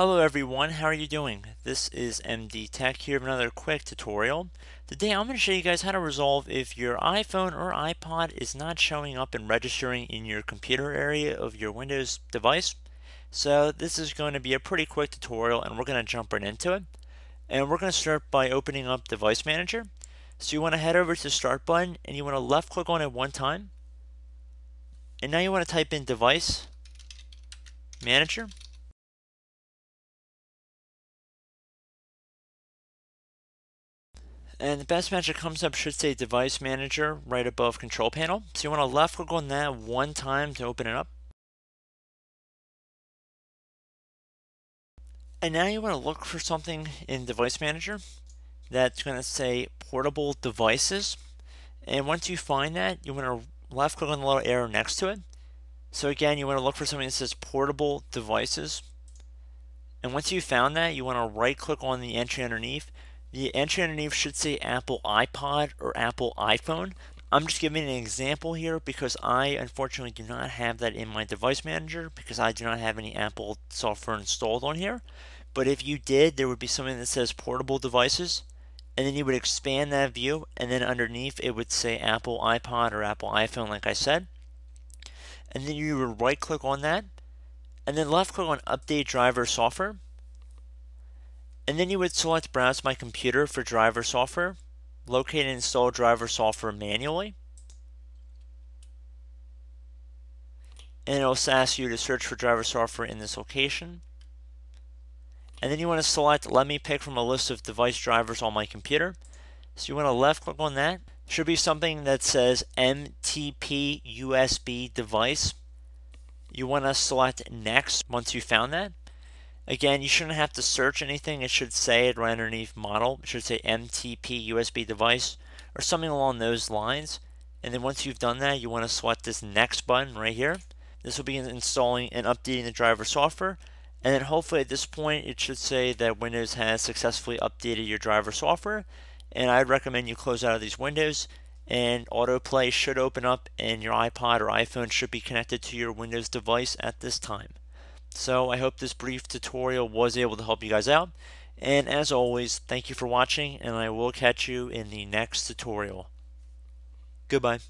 Hello everyone, how are you doing? This is MD Tech here with another quick tutorial. Today I'm going to show you guys how to resolve if your iPhone or iPod is not showing up and registering in your computer area of your Windows device. So this is going to be a pretty quick tutorial and we're going to jump right into it. And we're going to start by opening up Device Manager. So you want to head over to the Start button and you want to left click on it one time. And now you want to type in Device Manager. And the best match that comes up should say Device Manager right above Control Panel. So you want to left click on that one time to open it up. And now you want to look for something in Device Manager that's going to say Portable Devices. And once you find that, you want to left click on the little arrow next to it. So again, you want to look for something that says Portable Devices. And once you found that, you want to right click on the entry underneath the entry underneath should say Apple iPod or Apple iPhone. I'm just giving an example here because I unfortunately do not have that in my device manager because I do not have any Apple software installed on here. But if you did, there would be something that says portable devices and then you would expand that view and then underneath it would say Apple iPod or Apple iPhone like I said. And then you would right click on that and then left click on update driver software and then you would select Browse My Computer for driver software, locate and install driver software manually. And it'll ask you to search for driver software in this location. And then you want to select let me pick from a list of device drivers on my computer. So you want to left click on that. Should be something that says MTP USB device. You want to select next once you found that. Again, you shouldn't have to search anything. It should say it right underneath model. It should say MTP USB device or something along those lines. And then once you've done that, you want to select this next button right here. This will be installing and updating the driver software. And then hopefully at this point, it should say that Windows has successfully updated your driver software. And I'd recommend you close out of these windows and autoplay should open up and your iPod or iPhone should be connected to your Windows device at this time. So I hope this brief tutorial was able to help you guys out. And as always, thank you for watching, and I will catch you in the next tutorial. Goodbye.